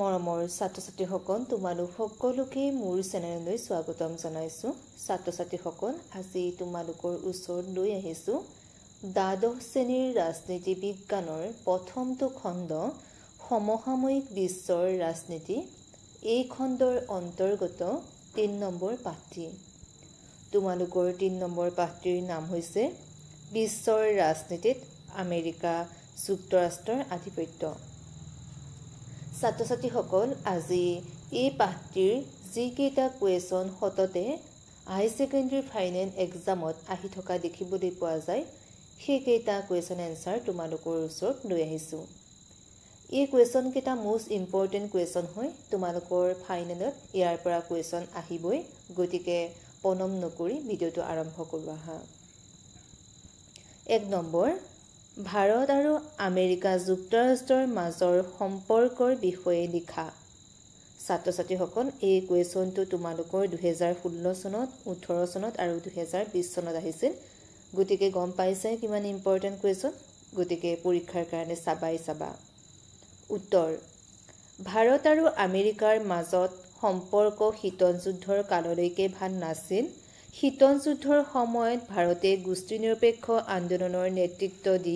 মৰমৰ ছাত্ৰ ছাত্ৰীসকল তোমালোক সকলোকে মোৰ চেনেললৈ স্বাগতম জনাইছোঁ ছাত্ৰ ছাত্ৰীসকল আজি তোমালোকৰ ওচৰত লৈ আহিছোঁ দ্বাদশ শ্ৰেণীৰ ৰাজনীতি বিজ্ঞানৰ প্ৰথমটো খণ্ড সমসাময়িক বিশ্বৰ ৰাজনীতি এই খণ্ডৰ অন্তৰ্গত তিনি নম্বৰ পাঠি তোমালোকৰ তিনি নম্বৰ পাঠিৰ নাম হৈছে বিশ্বৰ ৰাজনীতিত আমেৰিকা যুক্তৰাষ্ট্ৰৰ আধিপত্য ছাত্ৰ ছাত্ৰীসকল আজি এই পাঠটিৰ যিকেইটা কুৱেশ্যন সততে হাই ছেকেণ্ডেৰী ফাইনেল এক্সামত আহি থকা দেখিবলৈ পোৱা যায় সেইকেইটা কুৱেশ্যন এনচাৰ তোমালোকৰ ওচৰত লৈ আহিছোঁ এই কুৱেশ্যনকেইটা মষ্ট ইম্পৰ্টেণ্ট কুৱেশ্যন হয় তোমালোকৰ ফাইনেলত ইয়াৰ পৰা কুৱেশ্যন আহিবই গতিকে পনম নকৰি ভিডিঅ'টো আৰম্ভ কৰোঁ আহা এক নম্বৰ ভাৰত আৰু আমেৰিকা যুক্তৰাষ্ট্ৰৰ মাজৰ সম্পৰ্কৰ বিষয়ে লিখা ছাত্ৰ ছাত্ৰীসকল এই কুৱেশ্যনটো তোমালোকৰ দুহেজাৰ ষোল্ল চনত ওঠৰ চনত আৰু দুহেজাৰ বিছ চনত আহিছিল গতিকে গম পাইছে কিমান ইম্পৰ্টেণ্ট কুৱেশ্যন গতিকে পৰীক্ষাৰ কাৰণে চাবাই চাবা উত্তৰ ভাৰত আৰু আমেৰিকাৰ মাজত সম্পৰ্ক শীতল যুদ্ধৰ কাললৈকে ভাল নাছিল শীতল যুদ্ধৰ সময়ত ভাৰতে গোষ্ঠী নিৰপেক্ষ আন্দোলনৰ নেতৃত্ব দি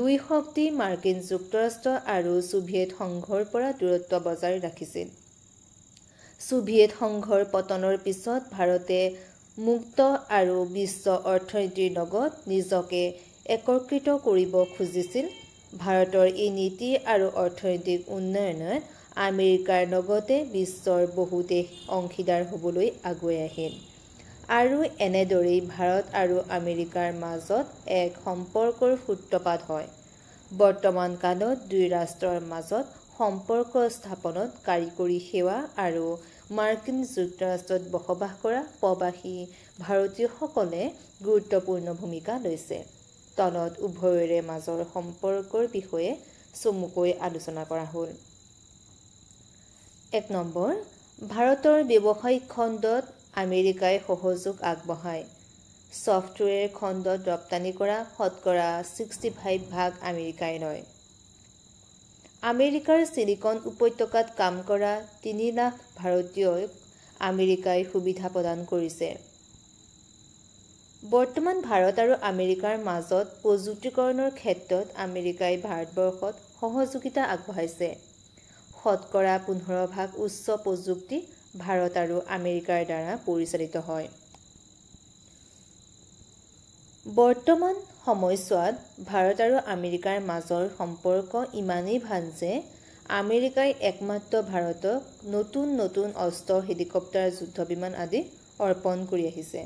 দুই শক্তি মাৰ্কিন যুক্তৰাষ্ট্ৰ আৰু ছোভিয়েট সংঘৰ পৰা দূৰত্ব বজাই ৰাখিছিল ছোভিয়েট সংঘৰ পতনৰ পিছত ভাৰতে মুক্ত আৰু বিশ্ব অৰ্থনীতিৰ লগত নিজকে একত্ৰিত কৰিব খুজিছিল ভাৰতৰ এই নীতি আৰু অৰ্থনৈতিক উন্নয়নত আমেৰিকাৰ লগতে বিশ্বৰ বহু দেশ অংশীদাৰ হ'বলৈ আগুৱাই আহিল আৰু এনেদৰেই ভাৰত আৰু আমেৰিকাৰ মাজত এক সম্পৰ্কৰ সূত্ৰপাত হয় বৰ্তমান কালত দুই ৰাষ্ট্ৰৰ মাজত সম্পৰ্ক স্থাপনত কাৰিকৰী সেৱা আৰু মাৰ্কিন যুক্তৰাষ্ট্ৰত বসবাস কৰা প্ৰবাসী ভাৰতীয়সকলে গুৰুত্বপূৰ্ণ ভূমিকা লৈছে তলত উভয়ৰে মাজৰ সম্পৰ্কৰ বিষয়ে চমুকৈ আলোচনা কৰা হ'ল এক নম্বৰ ভাৰতৰ ব্যৱসায়িক খণ্ডত আমেৰিকাই সহযোগ আগবঢ়ায় ছফ্টৱেৰ খণ্ডত ৰপ্তানি কৰা শতকৰা ছিক্সটি ফাইভ ভাগ আমেৰিকাই লয় আমেৰিকাৰ চিলিকন উপত্যকাত কাম কৰা তিনি লাখ ভাৰতীয়ই আমেৰিকাই সুবিধা প্ৰদান কৰিছে বৰ্তমান ভাৰত আৰু আমেৰিকাৰ মাজত প্ৰযুক্তিকৰণৰ ক্ষেত্ৰত আমেৰিকাই ভাৰতবৰ্ষত সহযোগিতা আগবঢ়াইছে শতকৰা পোন্ধৰ ভাগ উচ্চ প্ৰযুক্তি ভাৰত আৰু আমেৰিকাৰ দ্বাৰা পৰিচালিত হয় বৰ্তমান সময়ছোৱাত ভাৰত আৰু আমেৰিকাৰ মাজৰ সম্পৰ্ক ইমানেই ভাল যে আমেৰিকাই একমাত্ৰ ভাৰতক নতুন নতুন অস্ত্ৰ হেলিকপ্টাৰ যুদ্ধ বিমান আদি অৰ্পণ কৰি আহিছে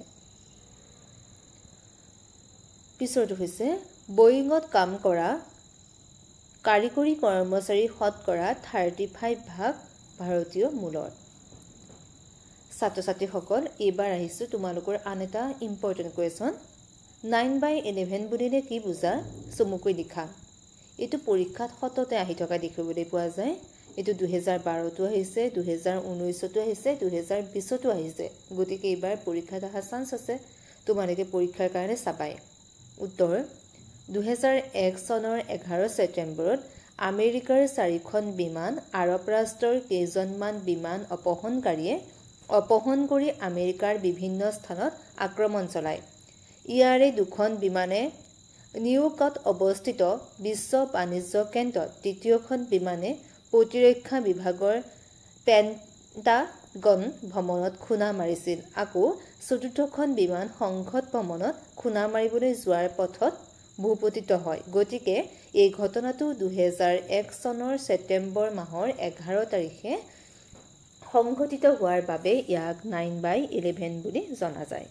পিছৰটো হৈছে বয়িঙত কাম কৰা কাৰিকৰী কৰ্মচাৰী শতকৰা থাৰ্টি ফাইভ ভাগ ভাৰতীয় মূলৰ ছাত্ৰ ছাত্ৰীসকল এইবাৰ আহিছোঁ তোমালোকৰ আন এটা important question nine by eleven বুলিলে কি বুজা চমুকৈ লিখা এইটো পৰীক্ষাত সততে আহি থকা দেখিবলৈ পোৱা যায় এইটো দুহেজাৰ বাৰতো আহিছে দুহেজাৰ ঊনৈছতো আহিছে দুহেজাৰ বিছতো আহিছে গতিকে এইবাৰ পৰীক্ষাত অহা চান্স আছে তোমালোকে পৰীক্ষাৰ কাৰণে চাবাই উত্তৰ দুহেজাৰ এক চনৰ এঘাৰ ছেপ্টেম্বৰত আমেৰিকাৰ চাৰিখন বিমান আৰৱ ৰাষ্ট্ৰৰ কেইজনমান বিমান অপহৰণকাৰীয়ে অপহৰণ কৰি আমেৰিকাৰ বিভিন্ন স্থানত আক্ৰমণ চলায় ইয়াৰে দুখন বিমানে নিউয়ৰ্কত অৱস্থিত বিশ্ব বাণিজ্য কেন্দ্ৰত তৃতীয়খন বিমানে প্ৰতিৰক্ষা বিভাগৰ পেণ্টাগন ভ্ৰমণত খুন্দা মাৰিছিল আকৌ চতুৰ্থখন বিমান সংসদ ভ্ৰমণত খুন্দা মাৰিবলৈ যোৱাৰ পথত ভূপতিত হয় গতিকে এই ঘটনাটো দুহেজাৰ এক চনৰ ছেপ্টেম্বৰ মাহৰ এঘাৰ তাৰিখে সংঘটিত হোৱাৰ বাবে ইয়াক নাইন বাই ইলেভেন বুলি জনা যায়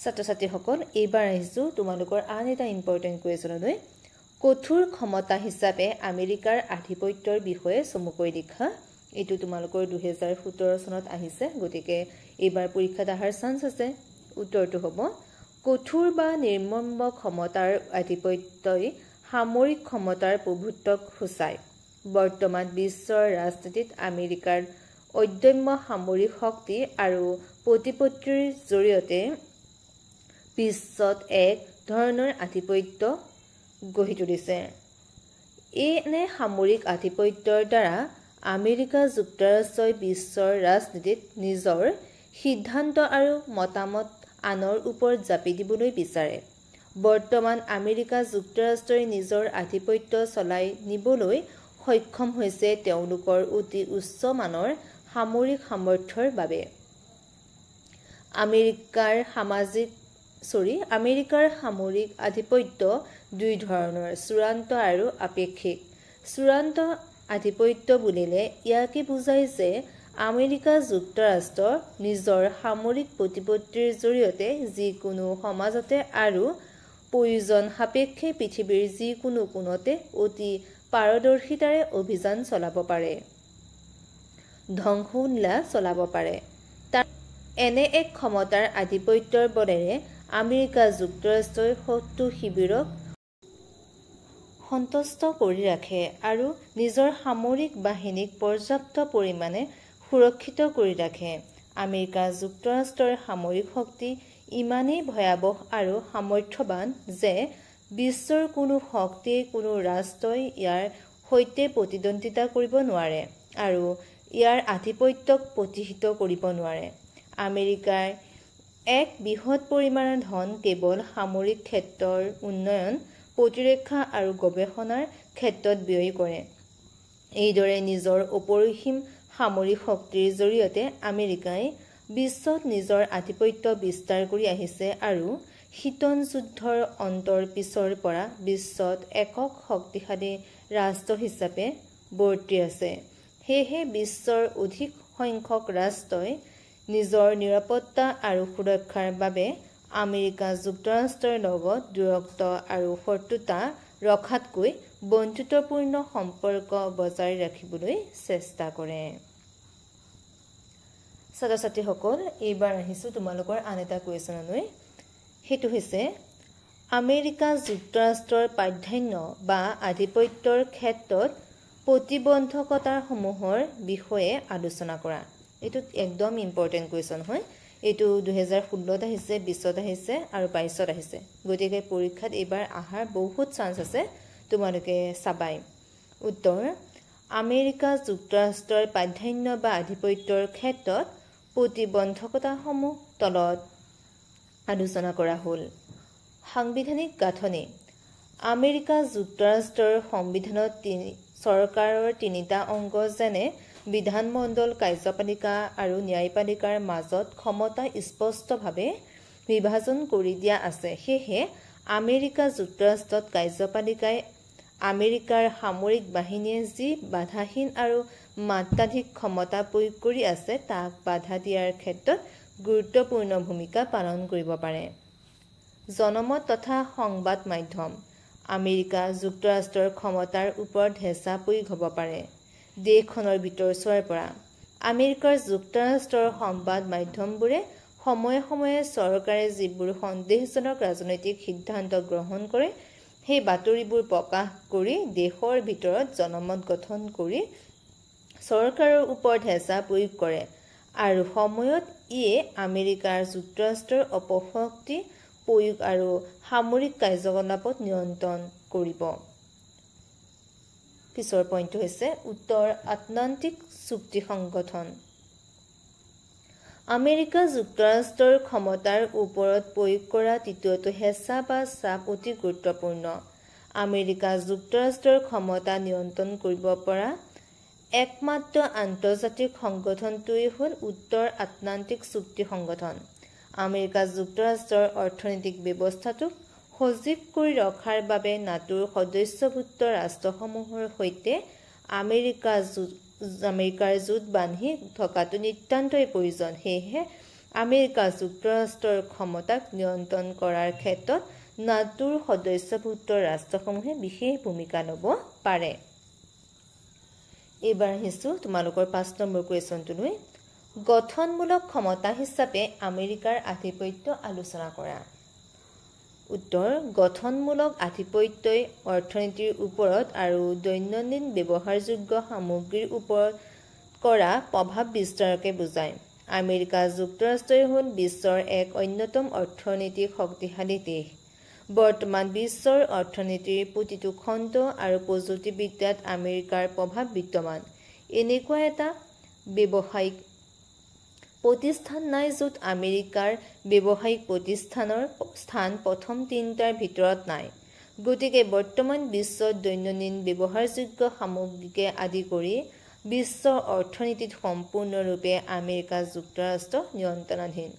ছাত্ৰ ছাত্ৰীসকল এইবাৰ আহিছোঁ তোমালোকৰ আন এটা ইম্পৰ্টেণ্ট কুৱেশ্যনলৈ কঠোৰ ক্ষমতা হিচাপে আমেৰিকাৰ আধিপত্যৰ বিষয়ে চমুকৈ লিখা এইটো তোমালোকৰ দুহেজাৰ সোতৰ চনত আহিছে গতিকে এইবাৰ পৰীক্ষাত অহাৰ চান্স আছে উত্তৰটো হ'ব কঠোৰ বা নিৰ্মম্ব ক্ষমতাৰ আধিপত্যই সামৰিক ক্ষমতাৰ প্ৰভুত্বক সূচায় বৰ্তমান বিশ্বৰ ৰাজনীতিত আমেৰিকাৰ অদম্য সামৰিক শক্তি আৰু প্ৰতিপত্তিৰ জৰিয়তে বিশ্বত এক ধৰণৰ আধিপত্য গঢ়ি তুলিছে এই এনে সামৰিক আধিপত্যৰ দ্বাৰা আমেৰিকা যুক্তৰাষ্ট্ৰই বিশ্বৰ ৰাজনীতিত নিজৰ সিদ্ধান্ত আৰু মতামত আনৰ ওপৰত জাপি দিবলৈ বিচাৰে বৰ্তমান আমেৰিকা যুক্তৰাষ্ট্ৰই নিজৰ আধিপত্য চলাই নিবলৈ সক্ষম হৈছে তেওঁলোকৰ অতি উচ্চমানৰ সামৰিক সামৰ্থ্যৰ বাবে আমেৰিকাৰ সামাজিক চৰি আমেৰিকাৰ সামৰিক আধিপত্য দুই ধৰণৰ চূড়ান্ত আৰু আপেক্ষিক চূড়ান্ত আধিপত্য বুলিলে ইয়াকে বুজায় যে আমেৰিকা যুক্তৰাষ্ট্ৰ নিজৰ সামৰিক প্ৰতিপত্তিৰ জৰিয়তে যিকোনো সমাজতে আৰু প্ৰয়োজন সাপেক্ষে পৃথিৱীৰ যিকোনো কোণতে অতি পাৰদৰ্শিতাৰে অভিযান চলাব পাৰে ধ্বংসোন্লা চলাব পাৰে তাৰ এনে এক ক্ষমতাৰ আধিপত্যৰ বলেৰে আমেৰিকা যুক্তৰাষ্ট্ৰই শত্ৰু শিবিৰক সন্তুষ্ট কৰি ৰাখে আৰু নিজৰ সামৰিক বাহিনীক পৰ্যাপ্ত পৰিমাণে সুৰক্ষিত কৰি ৰাখে আমেৰিকা যুক্তৰাষ্ট্ৰৰ সামৰিক শক্তি ইমানেই ভয়াৱহ আৰু সামৰ্থ্যৱান যে বিশ্বৰ কোনো শক্তিয়ে কোনো ৰাষ্ট্ৰই ইয়াৰ সৈতে প্ৰতিদ্বন্দ্বিতা কৰিব নোৱাৰে আৰু ইয়াৰ আধিপত্যক প্ৰতিহিত কৰিব নোৱাৰে আমেৰিকাই এক বৃহৎ পৰিমাণৰ ধন কেৱল সামৰিক ক্ষেত্ৰৰ উন্নয়ন প্ৰতিৰক্ষা আৰু গৱেষণাৰ ক্ষেত্ৰত ব্যয় কৰে এইদৰে নিজৰ অপৰিসীম সামৰিক শক্তিৰ জৰিয়তে আমেৰিকাই বিশ্বত নিজৰ আধিপত্য বিস্তাৰ কৰি আহিছে আৰু শীতন যুদ্ধৰ অন্তৰ পিছৰ পৰা বিশ্বত একক শক্তিশালী ৰাষ্ট্ৰ হিচাপে বৰ্তি আছে সেয়েহে বিশ্বৰ অধিক সংখ্যক ৰাষ্ট্ৰই নিজৰ নিৰাপত্তা আৰু সুৰক্ষাৰ বাবে আমেৰিকা যুক্তৰাষ্ট্ৰৰ লগত দূৰত্ব আৰু শত্ৰুতা ৰখাতকৈ বন্ধুত্বপূৰ্ণ সম্পৰ্ক বজাই ৰাখিবলৈ চেষ্টা কৰে ছাত্ৰ ছাত্ৰীসকল এইবাৰ আহিছোঁ তোমালোকৰ আন এটা কুৱেশ্যনলৈ সেইটো হৈছে আমেৰিকা যুক্তৰাষ্ট্ৰৰ প্ৰাধান্য বা আধিপত্যৰ ক্ষেত্ৰত প্ৰতিবন্ধকতাসমূহৰ বিষয়ে আলোচনা কৰা এইটো একদম ইম্পৰ্টেণ্ট কুৱেশ্যন হয় এইটো দুহেজাৰ ষোল্লত আহিছে বিছত আহিছে আৰু বাইছত আহিছে গতিকে পৰীক্ষাত এইবাৰ অহাৰ বহুত চান্স আছে তোমালোকে চাবাই উত্তৰ আমেৰিকা যুক্তৰাষ্ট্ৰৰ প্ৰাধান্য বা আধিপত্যৰ ক্ষেত্ৰত প্ৰতিবন্ধকতাসমূহ তলত আলোচনা কৰা হ'ল সাংবিধানিক গাঁথনি আমেৰিকা যুক্তৰাষ্ট্ৰৰ সংবিধানত তিনি চৰকাৰৰ তিনিটা অংগ যেনে বিধানমণ্ডল কাৰ্যপালিকা আৰু ন্যায়পালিকাৰ মাজত ক্ষমতা স্পষ্টভাৱে বিভাজন কৰি দিয়া আছে সেয়েহে আমেৰিকা যুক্তৰাষ্ট্ৰত কাৰ্যপালিকাই আমেৰিকাৰ সামৰিক বাহিনীয়ে যি বাধাহীন আৰু মাত্ৰাধিক ক্ষমতা প্ৰয়োগ কৰি আছে তাক বাধা দিয়াৰ ক্ষেত্ৰত গুৰুত্বপূৰ্ণ ভূমিকা পালন কৰিব পাৰে জনমত তথা সংবাদ মাধ্যম আমেৰিকা যুক্তৰাষ্ট্ৰৰ ক্ষমতাৰ ওপৰত হেঁচা প্ৰয়োগ হ'ব পাৰে দেশখনৰ ভিতৰ চোৱাৰ পৰা আমেৰিকাৰ যুক্তৰাষ্ট্ৰৰ সংবাদ মাধ্যমবোৰে সময়ে সময়ে চৰকাৰে যিবোৰ সন্দেহজনক ৰাজনৈতিক সিদ্ধান্ত গ্ৰহণ কৰে সেই বাতৰিবোৰ প্ৰকাশ কৰি দেশৰ ভিতৰত জনমত গঠন কৰি চৰকাৰৰ ওপৰত হেঁচা প্ৰয়োগ কৰে আৰু সময়ত ইয়ে আমেৰিকাৰ যুক্তৰাষ্ট্ৰৰ অপশক্তি প্ৰয়োগ আৰু সামৰিক কাৰ্যকলাপত নিয়ন্ত্ৰণ কৰিব পিছৰ পইণ্টটো হৈছে উত্তৰ আটলাণ্টিক চুক্তি সংগঠন আমেৰিকা যুক্তৰাষ্ট্ৰৰ ক্ষমতাৰ ওপৰত প্ৰয়োগ কৰা তৃতীয়টো হেঁচা বা চাপ অতি গুৰুত্বপূৰ্ণ আমেৰিকা যুক্তৰাষ্ট্ৰৰ ক্ষমতা নিয়ন্ত্ৰণ কৰিব পৰা একমাত্ৰ আন্তৰ্জাতিক সংগঠনটোৱেই হ'ল উত্তৰ আটলাণ্টিক চুক্তি সংগঠন আমেৰিকা যুক্তৰাষ্ট্ৰৰ অৰ্থনৈতিক ব্যৱস্থাটোক সজীৱ কৰি ৰখাৰ বাবে নাটোৰ সদস্যভুক্ত ৰাষ্ট্ৰসমূহৰ সৈতে আমেৰিকা আমেৰিকাৰ জোঁট বান্ধি থকাটো নিতান্তই প্ৰয়োজন সেয়েহে আমেৰিকা যুক্তৰাষ্ট্ৰৰ ক্ষমতাক নিয়ন্ত্ৰণ কৰাৰ ক্ষেত্ৰত নাটোৰ সদস্যভুক্ত ৰাষ্ট্ৰসমূহে বিশেষ ভূমিকা ল'ব পাৰে এইবাৰ আহিছোঁ তোমালোকৰ পাঁচ নম্বৰ কুৱেশ্যনটোলৈ গঠনমূলক ক্ষমতা হিচাপে আমেৰিকাৰ আধিপত্য আলোচনা কৰা উত্তৰ গঠনমূলক আধিপত্যই অৰ্থনীতিৰ ওপৰত আৰু দৈনন্দিন ব্যৱহাৰযোগ্য সামগ্ৰীৰ ওপৰত কৰা প্ৰভাৱ বিস্তাৰকে বুজায় আমেৰিকা যুক্তৰাষ্ট্ৰই হ'ল বিশ্বৰ এক অন্যতম অৰ্থনৈতিক শক্তিশালী দেশ বৰ্তমান বিশ্বৰ অৰ্থনীতিৰ প্ৰতিটো খণ্ড আৰু প্ৰযুক্তিবিদ্যাত আমেৰিকাৰ প্ৰভাৱ বিদ্যমান এনেকুৱা এটা ব্যৱসায়িক প্ৰতিষ্ঠান নাই য'ত আমেৰিকাৰ ব্যৱসায়িক প্ৰতিষ্ঠানৰ স্থান প্ৰথম তিনিটাৰ ভিতৰত নাই গতিকে বৰ্তমান বিশ্বত দৈনন্দিন ব্যৱহাৰযোগ্য সামগ্ৰীকে আদি কৰি বিশ্ব অৰ্থনীতিত সম্পূৰ্ণৰূপে আমেৰিকা যুক্তৰাষ্ট্ৰ নিয়ন্ত্ৰণাধীন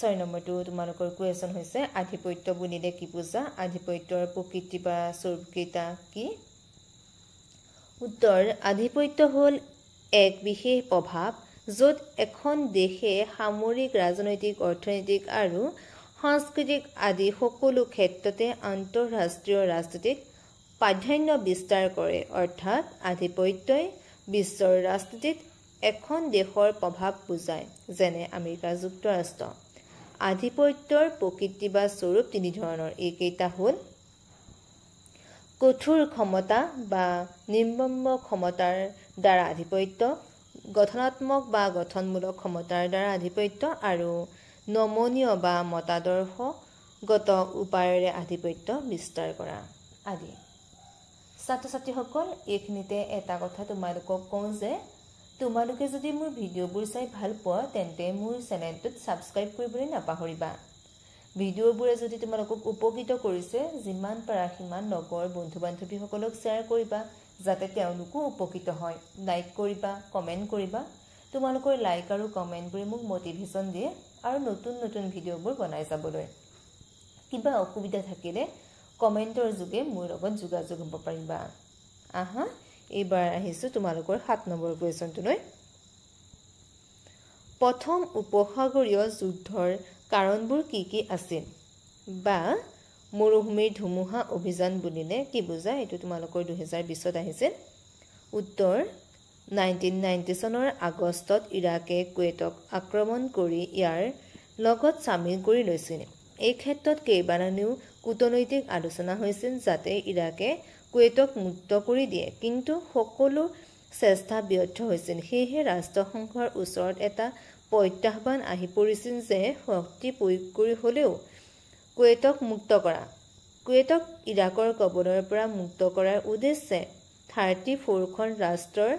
ছয় নম্বৰটো তোমালোকৰ কুৱেশ্যন হৈছে আধিপত্য বুলিলে কি বুজা আধিপত্যৰ প্ৰকৃতি বা স্বৰূপকেইটা কি উত্তৰ আধিপত্য হ'ল এক বিশেষ প্ৰভাৱ য'ত এখন দেশে সামৰিক ৰাজনৈতিক অৰ্থনৈতিক আৰু সাংস্কৃতিক আদি সকলো ক্ষেত্ৰতে আন্তঃৰাষ্ট্ৰীয় ৰাজনীতিক প্ৰাধান্য বিস্তাৰ কৰে অৰ্থাৎ আধিপত্যই বিশ্বৰ ৰাজনীতিত এখন দেশৰ প্ৰভাৱ বুজায় যেনে আমেৰিকা যুক্তৰাষ্ট্ৰ আধিপত্যৰ প্ৰকৃতি বা স্বৰূপ তিনি ধৰণৰ এইকেইটা হ'ল কঠোৰ ক্ষমতা বা নিম্ব ক্ষমতাৰ দ্বাৰা আধিপত্য গঠনাত্মক বা গঠনমূলক ক্ষমতাৰ দ্বাৰা আধিপত্য আৰু নমনীয় বা মতাদৰ্শগত উপায়েৰে আধিপত্য বিস্তাৰ কৰা আদি ছাত্ৰ ছাত্ৰীসকল এইখিনিতে এটা কথা তোমালোকক কওঁ যে তোমালোকে যদি মোৰ ভিডিঅ'বোৰ চাই ভাল পোৱা তেন্তে মোৰ চেনেলটোত ছাবস্ক্ৰাইব কৰিবলৈ নাপাহৰিবা ভিডিঅ'বোৰে যদি তোমালোকক উপকৃত কৰিছে যিমান পাৰা সিমান লগৰ বন্ধু বান্ধৱীসকলক শ্বেয়াৰ কৰিবা যাতে তেওঁলোকো উপকৃত হয় লাইক কৰিবা কমেণ্ট কৰিবা তোমালোকৰ লাইক আৰু কমেণ্টবোৰে মোক মটিভেশ্যন দিয়ে আৰু নতুন নতুন ভিডিঅ'বোৰ বনাই যাবলৈ কিবা অসুবিধা থাকিলে কমেণ্টৰ যোগে মোৰ লগত যোগাযোগ হ'ব পাৰিবা আহা এইবাৰ আহিছোঁ তোমালোকৰ সাত নম্বৰ কুৱেশ্যনটোলৈ প্ৰথম উপসাগৰীয় যুদ্ধৰ কাৰণবোৰ কি কি আছিল বা মৰুভূমিৰ ধুমুহা অভিযান বুলিলে কি বুজায় এইটো তোমালোকৰ দুহেজাৰ বিছত আহিছিল উত্তৰ নাইনটিন নাইণ্টি চনৰ আগষ্টত ইৰাকে কুৱেটক আক্ৰমণ কৰি ইয়াৰ লগত চামিল কৰি লৈছিল এই ক্ষেত্ৰত কেইবালানিও কূটনৈতিক আলোচনা হৈছিল যাতে ইৰাকে কুৱেটক মুক্ত কৰি দিয়ে কিন্তু সকলো চেষ্টা ব্যৰ্থ হৈছিল সেয়েহে ৰাষ্ট্ৰসংঘৰ ওচৰত এটা প্ৰত্যাহ্বান আহি পৰিছিল যে শক্তি প্ৰয়োগ কৰি হ'লেও কুৱেটক মুক্ত কৰা কুৱেটক ইৰাকৰ কবলৰ পৰা মুক্ত কৰাৰ উদ্দেশ্যে থাৰ্টি ফ'ৰখন ৰাষ্ট্ৰৰ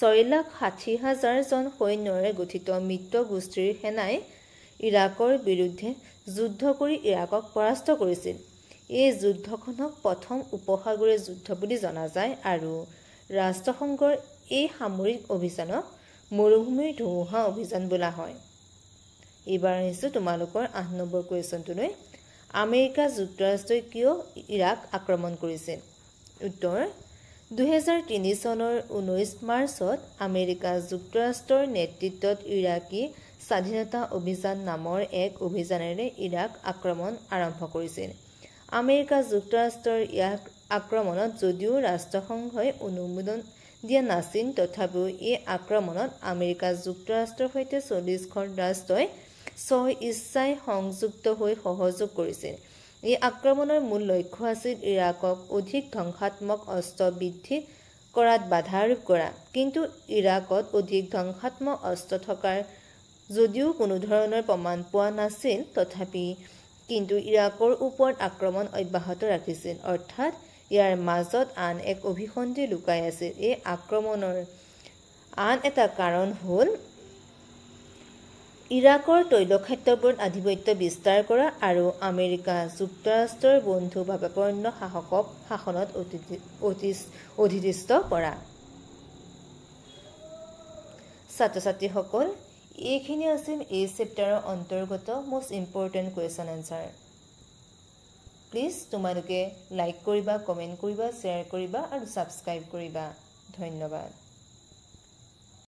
ছয় লাখ ষাঠি হাজাৰজন সৈন্যৰে গঠিত মিত্ৰ গোষ্ঠীৰ সেনাই ইৰাকৰ বিৰুদ্ধে যুদ্ধ কৰি ইৰাকক পৰাস্ত কৰিছিল এই যুদ্ধখনক প্ৰথম উপসাগৰীয় যুদ্ধ বুলি জনা যায় আৰু ৰাষ্ট্ৰসংঘৰ এই সামৰিক অভিযানক মৰুভূমিৰ ধুমুহা অভিযান বোলা হয় এইবাৰ আহিছোঁ তোমালোকৰ আঠ নম্বৰ কুৱেশ্যনটোলৈ আমেৰিকা যুক্তৰাষ্ট্ৰই কিয় ইৰাক আক্ৰমণ কৰিছিল উত্তৰ দুহেজাৰ তিনি চনৰ ঊনৈছ মাৰ্চত আমেৰিকা যুক্তৰাষ্ট্ৰৰ নেতৃত্বত ইৰাকী স্বাধীনতা অভিযান নামৰ এক অভিযানেৰে ইৰাক আক্ৰমণ আৰম্ভ কৰিছিল আমেৰিকা যুক্তৰাষ্ট্ৰৰ ইয়াক আক্ৰমণত যদিও ৰাষ্ট্ৰসংঘই অনুমোদন দিয়া নাছিল তথাপিও এই আক্ৰমণত আমেৰিকা যুক্তৰাষ্ট্ৰৰ সৈতে চল্লিছখন ৰাষ্ট্ৰই ছয় ইচ্ছাই সংযুক্ত হৈ সহযোগ কৰিছিল এই আক্ৰমণৰ মূল লক্ষ্য আছিল ইৰাকক অধিক ধ্বংসাত্মক অস্ত্ৰ বৃদ্ধি কৰাত বাধা আৰোপ কৰা কিন্তু ইৰাকত অধিক ধ্বংসাত্মক অস্ত্ৰ থকাৰ যদিও কোনো ধৰণৰ প্ৰমাণ পোৱা নাছিল তথাপি কিন্তু ইৰাকৰ ওপৰত আক্ৰমণ অব্যাহত ৰাখিছিল অৰ্থাৎ ইয়াৰ মাজত আন এক অভিসন্ধি লুকাই আছিল এই আক্ৰমণৰ আন এটা কাৰণ হ'ল ইৰাকৰ তৈল ক্ষেত্ৰবোৰত আধিপত্য বিস্তাৰ কৰা আৰু আমেৰিকা যুক্তৰাষ্ট্ৰৰ বন্ধু বা বেপন্ন শাসকক শাসনত অধিষ্ঠ কৰা ছাত্ৰ ছাত্ৰীসকল এইখিনি আছিল এই চেপ্টাৰৰ অন্তৰ্গত most important question answer please তোমালোকে লাইক কৰিবা কমেণ্ট কৰিবা শ্বেয়াৰ কৰিবা আৰু ছাবস্ক্ৰাইব কৰিবা ধন্যবাদ